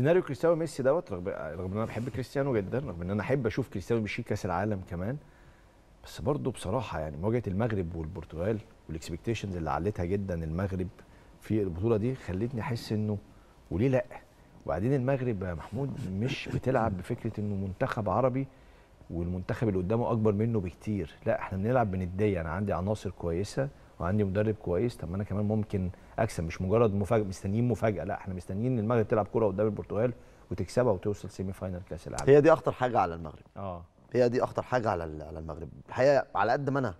سيناريو كريستيانو ميسي دوت رغم رغم ان انا بحب كريستيانو جدا رغم ان انا احب اشوف كريستيانو بيشيل كاس العالم كمان بس برضه بصراحه يعني مواجهه المغرب والبرتغال والاكسبكتيشنز اللي علتها جدا المغرب في البطوله دي خلتني احس انه وليه لا وبعدين المغرب يا محمود مش بتلعب بفكره انه منتخب عربي والمنتخب اللي قدامه اكبر منه بكتير لا احنا بنلعب بنديه انا عندي عناصر كويسه وعندي مدرب كويس طب ما انا كمان ممكن اكسب مش مجرد مفاجاه مستنيين مفاجاه لا احنا مستنيين المغرب تلعب كوره قدام البرتغال وتكسبها وتوصل سيمي فاينال كاس العالم هي دي اخطر حاجه على المغرب اه هي دي اخطر حاجه على على المغرب الحقيقه على قد ما انا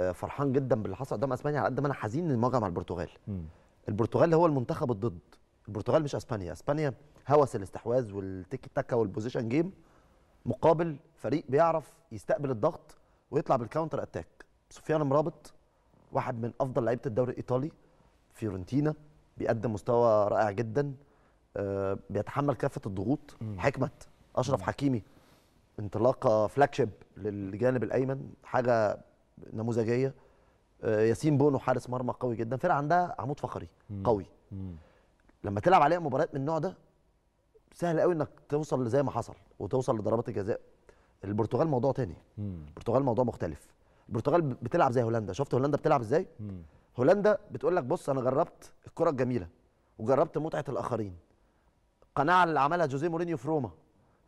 آه، فرحان جدا باللي حصل قدام اسبانيا على قد ما انا حزين للمواجهه المواجهه مع البرتغال م. البرتغال هو المنتخب الضد البرتغال مش اسبانيا اسبانيا هوس الاستحواذ والتيكي تاكا والبوزيشن جيم مقابل فريق بيعرف يستقبل الضغط ويطلع بالكاونتر اتاك سفيان مرابط واحد من افضل لعيبه الدوري الايطالي فيورنتينا بيقدم مستوى رائع جدا آه، بيتحمل كافه الضغوط حكمه اشرف حكيمي انطلاقه فلاجشيب للجانب الايمن حاجه نموذجيه آه، ياسين بونو حارس مرمى قوي جدا فرقه عندها عمود فقري قوي لما تلعب عليها مباريات من النوع ده سهل قوي انك توصل زي ما حصل وتوصل لضربات الجزاء البرتغال موضوع تاني البرتغال موضوع مختلف البرتغال بتلعب زي هولندا شفت هولندا بتلعب ازاي هولندا بتقول لك بص انا جربت الكره الجميله وجربت متعه الاخرين القناعه اللي عملها جوزيه مورينيو في روما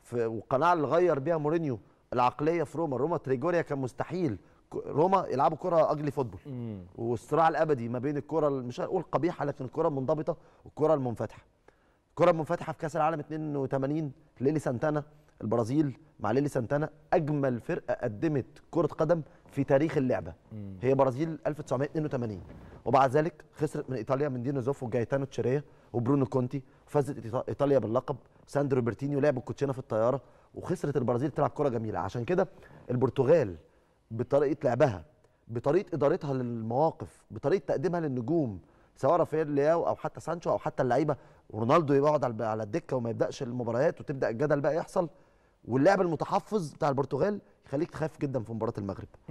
في والقناعه اللي غير بيها مورينيو العقليه في روما روما تريجوريا كان مستحيل روما يلعبوا كره اجلي فوتبول والصراع الابدي ما بين الكره مش هقول قبيحه لكن الكره المنضبطه والكره المنفتحه الكره المنفتحه في كاس العالم 82 ليلي سانتانا البرازيل مع ليلي سانتانا اجمل فرقه قدمت كره قدم في تاريخ اللعبه هي برازيل 1982 وبعد ذلك خسرت من ايطاليا من دينو زوفو وجايتانو تشيريه وبرونو كونتي فازت ايطاليا باللقب ساندرو بيرتينيو لعب الكوتشينه في الطياره وخسرت البرازيل تلعب كره جميله عشان كده البرتغال بطريقه لعبها بطريقه ادارتها للمواقف بطريقه تقديمها للنجوم سواء رافائيل لياو او حتى سانشو او حتى اللعيبه ورونالدو يقعد على الدكه وما يبداش المباريات وتبدا الجدل بقى يحصل واللعب المتحفظ بتاع البرتغال يخليك تخاف جدا في مباراه المغرب